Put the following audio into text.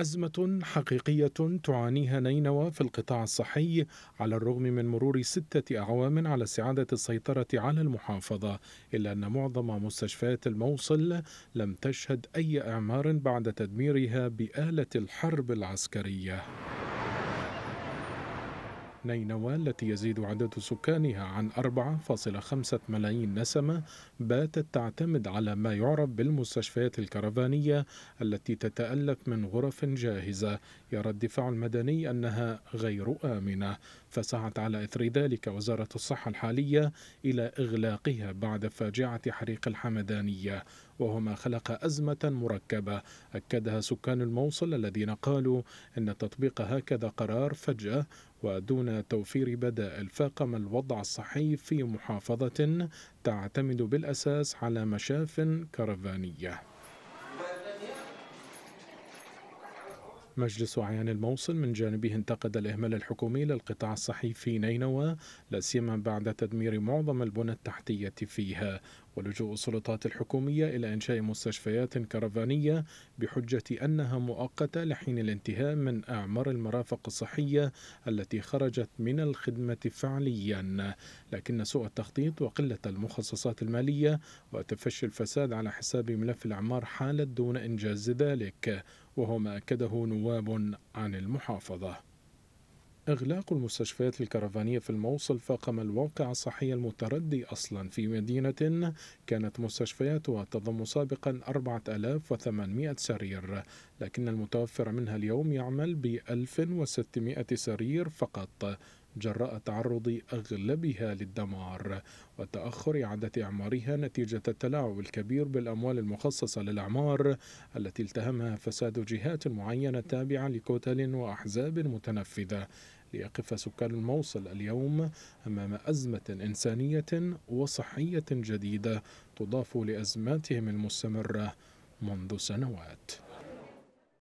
أزمة حقيقية تعانيها نينوى في القطاع الصحي على الرغم من مرور ستة أعوام على استعادة السيطرة على المحافظة إلا أن معظم مستشفيات الموصل لم تشهد أي إعمار بعد تدميرها بآلة الحرب العسكرية نينوى التي يزيد عدد سكانها عن 4.5 ملايين نسمة باتت تعتمد على ما يعرف بالمستشفيات الكرفانية التي تتألف من غرف جاهزة يرى الدفاع المدني أنها غير آمنة فسعت على إثر ذلك وزارة الصحة الحالية إلى إغلاقها بعد فاجعة حريق الحمدانية وهو ما خلق أزمة مركبة أكدها سكان الموصل الذين قالوا أن تطبيق هكذا قرار فجأة ودون توفير بدائل فاقم الوضع الصحي في محافظة تعتمد بالأساس على مشاف كرفانية مجلس أعيان الموصل من جانبه انتقد الإهمال الحكومي للقطاع الصحي في نينوى لا سيما بعد تدمير معظم البنى التحتية فيها ولجوء السلطات الحكومية إلى إنشاء مستشفيات كرفانية بحجة أنها مؤقتة لحين الانتهاء من أعمار المرافق الصحية التي خرجت من الخدمة فعليا لكن سوء التخطيط وقلة المخصصات المالية وتفشي الفساد على حساب ملف الأعمار حالت دون إنجاز ذلك وهو ما أكده نواب عن المحافظة إغلاق المستشفيات الكرفانية في الموصل فاقم الواقع الصحي المتردي أصلا في مدينة كانت مستشفياتها تضم سابقا 4800 سرير لكن المتوفر منها اليوم يعمل ب 1600 سرير فقط جراء تعرض أغلبها للدمار وتأخر إعادة إعمارها نتيجة التلاعب الكبير بالأموال المخصصة للأعمار التي التهمها فساد جهات معينة تابعة لكتل وأحزاب متنفذة ليقف سكان الموصل اليوم أمام أزمة إنسانية وصحية جديدة تضاف لأزماتهم المستمرة منذ سنوات